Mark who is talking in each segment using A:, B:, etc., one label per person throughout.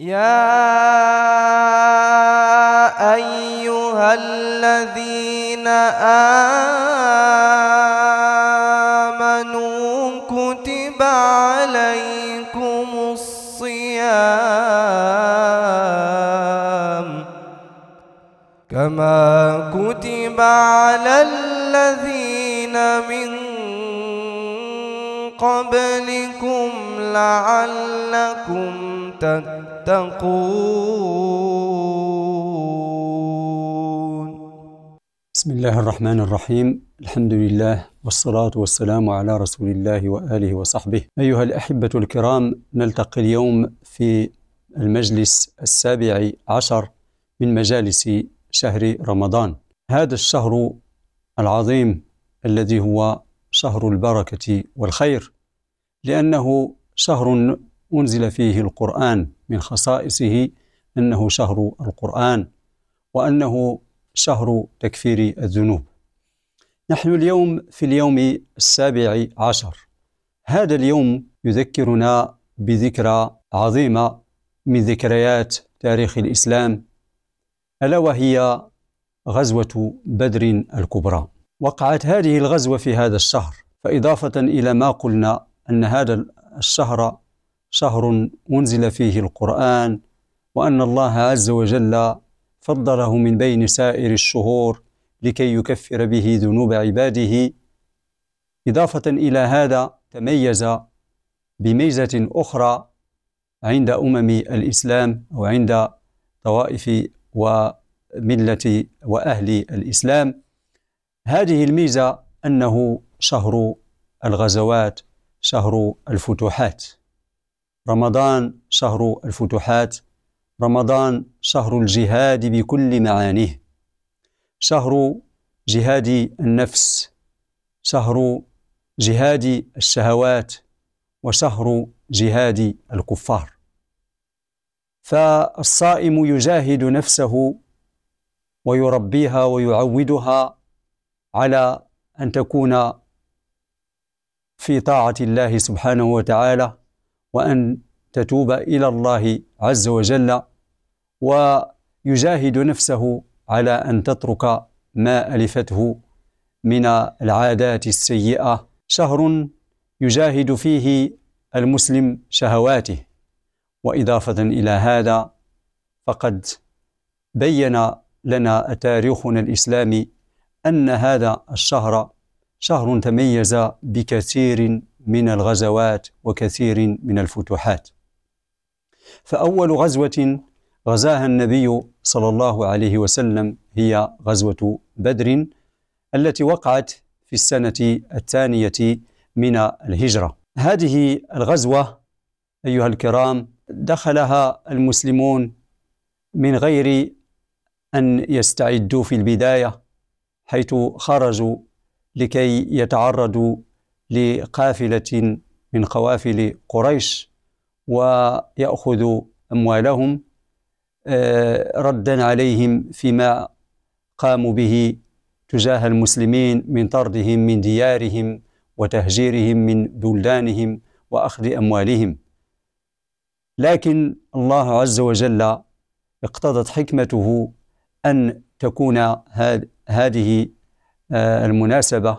A: يا أيها الذين آمنوا كتب عليكم الصيام كما كتب على الذين من قبلكم لعلكم تتقون بسم الله الرحمن الرحيم الحمد لله والصلاة والسلام على رسول الله وآله وصحبه أيها الأحبة الكرام نلتقي اليوم في المجلس السابع عشر من مجالس شهر رمضان هذا الشهر العظيم الذي هو شهر البركة والخير لأنه شهر أنزل فيه القرآن من خصائصه أنه شهر القرآن وأنه شهر تكفير الذنوب نحن اليوم في اليوم السابع عشر هذا اليوم يذكرنا بذكرى عظيمة من ذكريات تاريخ الإسلام ألا وهي غزوة بدر الكبرى وقعت هذه الغزوة في هذا الشهر فإضافة إلى ما قلنا أن هذا الشهر شهر أنزل فيه القرآن وأن الله عز وجل فضله من بين سائر الشهور لكي يكفر به ذنوب عباده إضافة إلى هذا تميز بميزة أخرى عند أمم الإسلام أو عند طوائف وملة وأهل الإسلام هذه الميزة أنه شهر الغزوات شهر الفتوحات رمضان شهر الفتوحات رمضان شهر الجهاد بكل معانيه شهر جهاد النفس شهر جهاد الشهوات وشهر جهاد الكفار فالصائم يجاهد نفسه ويربيها ويعودها على أن تكون في طاعة الله سبحانه وتعالى وأن تتوب إلى الله عز وجل ويجاهد نفسه على أن تترك ما ألفته من العادات السيئة شهر يجاهد فيه المسلم شهواته وإضافة إلى هذا فقد بين لنا تاريخنا الإسلامي أن هذا الشهر شهر تميز بكثير من الغزوات وكثير من الفتوحات فأول غزوة غزاها النبي صلى الله عليه وسلم هي غزوة بدر التي وقعت في السنة الثانية من الهجرة هذه الغزوة أيها الكرام دخلها المسلمون من غير أن يستعدوا في البداية حيث خرجوا لكي يتعرضوا لقافلة من قوافل قريش ويأخذوا أموالهم آه، ردا عليهم فيما قاموا به تجاه المسلمين من طردهم من ديارهم وتهجيرهم من بلدانهم واخذ اموالهم لكن الله عز وجل اقتضت حكمته أن تكون هذه آه، المناسبة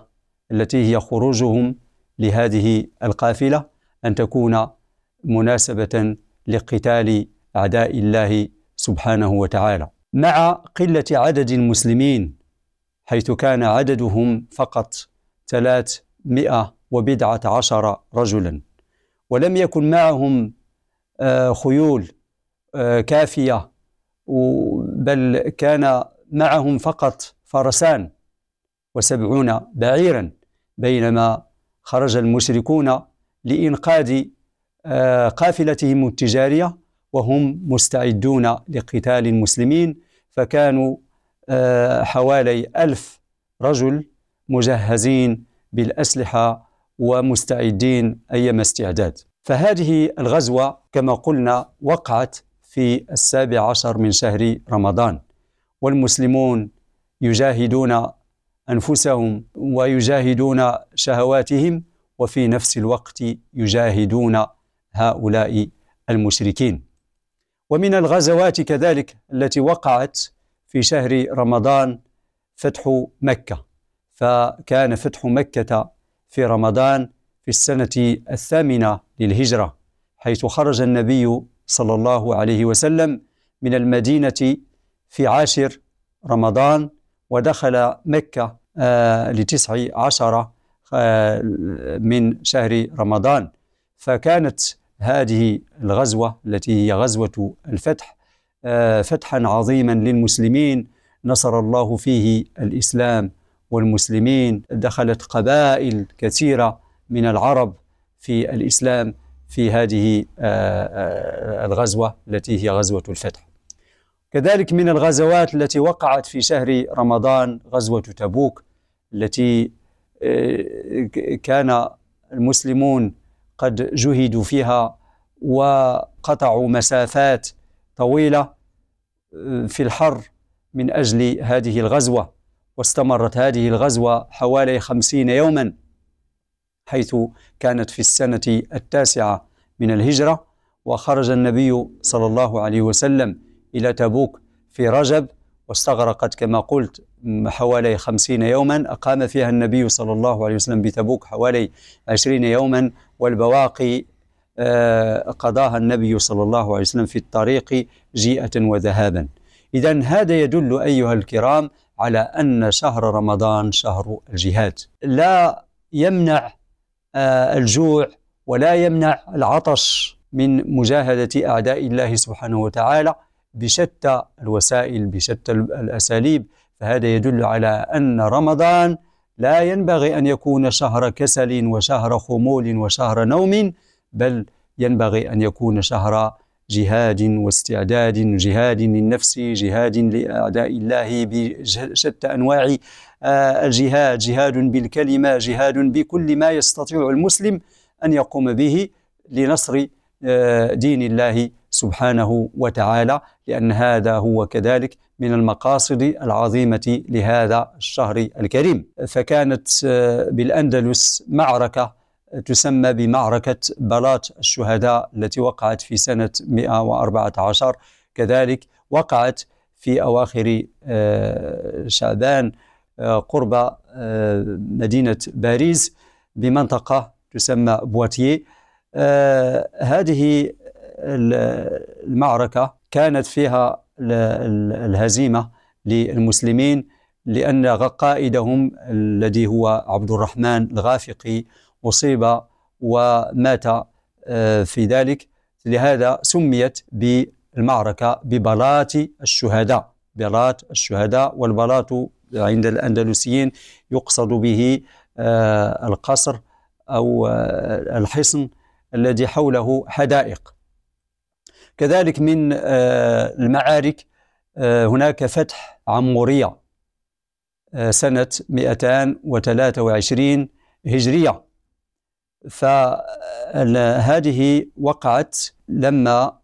A: التي هي خروجهم لهذه القافلة أن تكون مناسبة لقتال أعداء الله سبحانه وتعالى مع قلة عدد المسلمين حيث كان عددهم فقط 311 وبضعة عشر رجلا ولم يكن معهم آه، خيول آه، كافية بل كان معهم فقط فرسان وسبعون بعيرا بينما خرج المشركون لإنقاذ آه، قافلتهم التجارية وهم مستعدون لقتال المسلمين فكانوا آه، حوالي ألف رجل مجهزين بالأسلحة ومستعدين أيما استعداد فهذه الغزوة كما قلنا وقعت في السابع عشر من شهر رمضان والمسلمون يجاهدون انفسهم ويجاهدون شهواتهم وفي نفس الوقت يجاهدون هؤلاء المشركين ومن الغزوات كذلك التي وقعت في شهر رمضان فتح مكه فكان فتح مكه في رمضان في السنه الثامنه للهجره حيث خرج النبي صلى الله عليه وسلم من المدينة في عاشر رمضان ودخل مكة آه، لتسع عشرة آه، من شهر رمضان فكانت هذه الغزوة التي هي غزوة الفتح آه، فتحا عظيما للمسلمين نصر الله فيه الإسلام والمسلمين دخلت قبائل كثيرة من العرب في الإسلام في هذه آه، آه، الغزوة التي هي غزوة الفتح كذلك من الغزوات التي وقعت في شهر رمضان غزوة تبوك التي آه، كان المسلمون قد جهدوا فيها وقطعوا مسافات طويلة في الحر من أجل هذه الغزوة واستمرت هذه الغزوة حوالي خمسين يوما حيث كانت في السنة التاسعة من الهجرة وخرج النبي صلى الله عليه وسلم إلى تبوك في رجب واستغرقت كما قلت حوالي خمسين يوما أقام فيها النبي صلى الله عليه وسلم بتبوك حوالي عشرين يوما والبواقي آه، قضاها النبي صلى الله عليه وسلم في الطريق جيئة وذهابا إذا هذا يدل أيها الكرام على أن شهر رمضان شهر الجهاد لا يمنع آه، الجوع ولا يمنع العطش من مجاهدة أعداء الله سبحانه وتعالى بشتى الوسائل بشتى الأساليب فهذا يدل على أن رمضان لا ينبغي أن يكون شهر كسل وشهر خمول وشهر نوم بل ينبغي أن يكون شهر جهاد واستعداد جهاد للنفس جهاد لأعداء الله بشتى أنواع آه، الجهاد جهاد بالكلمة جهاد بكل ما يستطيع المسلم أن يقوم به لنصر آه، دين الله سبحانه وتعالى لأن هذا هو كذلك من المقاصد العظيمة لهذا الشهر الكريم فكانت آه، بالأندلس معركة تسمى بمعركة بلاط الشهداء التي وقعت في سنة 114 كذلك وقعت في أواخر آه، شعبان آه، قرب آه، مدينة باريس بمنطقة تسمى بواتيه هذه المعركة كانت فيها الهزيمة للمسلمين لأن قائدهم الذي هو عبد الرحمن الغافقي أصيب ومات آه، في ذلك لهذا سميت بالمعركة ببلاط الشهداء بلاط الشهداء والبلاط عند الأندلسيين يقصد به آه، القصر أو آه، الحصن الذي حوله حدائق كذلك من المعارك هناك فتح عمورية سنة 223 هجرية فهذه وقعت لما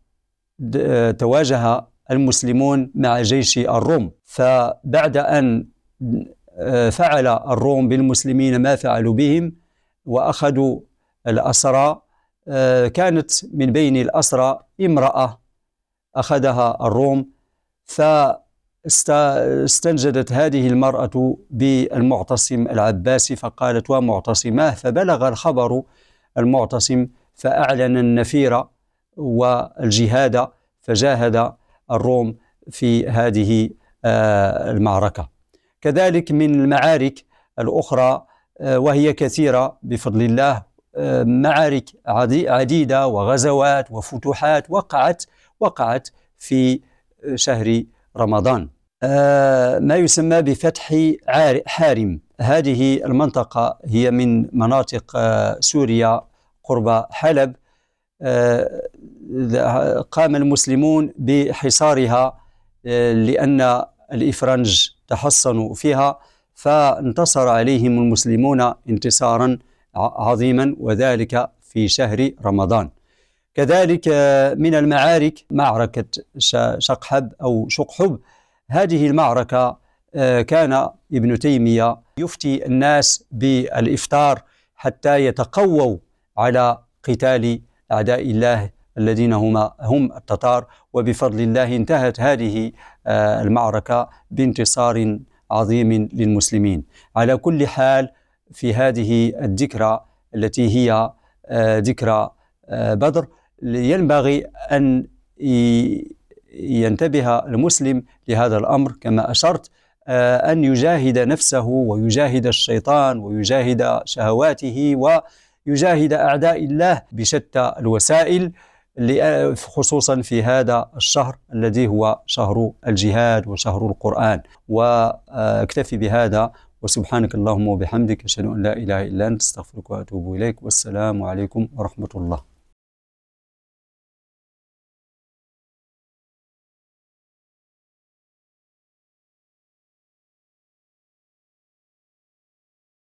A: تواجه المسلمون مع جيش الروم فبعد أن فعل الروم بالمسلمين ما فعلوا بهم وأخذوا الأسرى آه، كانت من بين الأسرى امرأة أخذها الروم ف استنجدت هذه المرأة بالمعتصم العباسي فقالت ومعتصماه فبلغ الخبر المعتصم فأعلن النفير والجهاد فجاهد الروم في هذه آه، المعركة كذلك من المعارك الأخرى آه، وهي كثيرة بفضل الله آه، معارك عديدة وغزوات وفتوحات وقعت وقعت في شهر رمضان آه، ما يسمى بفتح حارم هذه المنطقة هي من مناطق آه، سوريا قرب حلب آه، قام المسلمون بحصارها لأن الإفرنج تحصنوا فيها فانتصر عليهم المسلمون انتصارا عظيما وذلك في شهر رمضان كذلك من المعارك معركة شقحب أو شقحب هذه المعركة آه، كان ابن تيمية يفتي الناس بالإفطار حتى يتقووا على قتال أعداء الله الذين هما هم التتار وبفضل الله انتهت هذه آه، المعركة بانتصار عظيم للمسلمين على كل حال في هذه الذكرى التي هي آه، ذكرى بدر ينبغي أن ينتبه المسلم لهذا الامر كما اشرت آه، ان يجاهد نفسه ويجاهد الشيطان ويجاهد شهواته ويجاهد اعداء الله بشتى الوسائل خصوصا في هذا الشهر الذي هو شهر الجهاد وشهر القرآن واكتفي بهذا وسبحانك اللهم وبحمدك أشهد أن لا إله إلا أنت أستغفرك وأتوب إليك والسلام عليكم ورحمة الله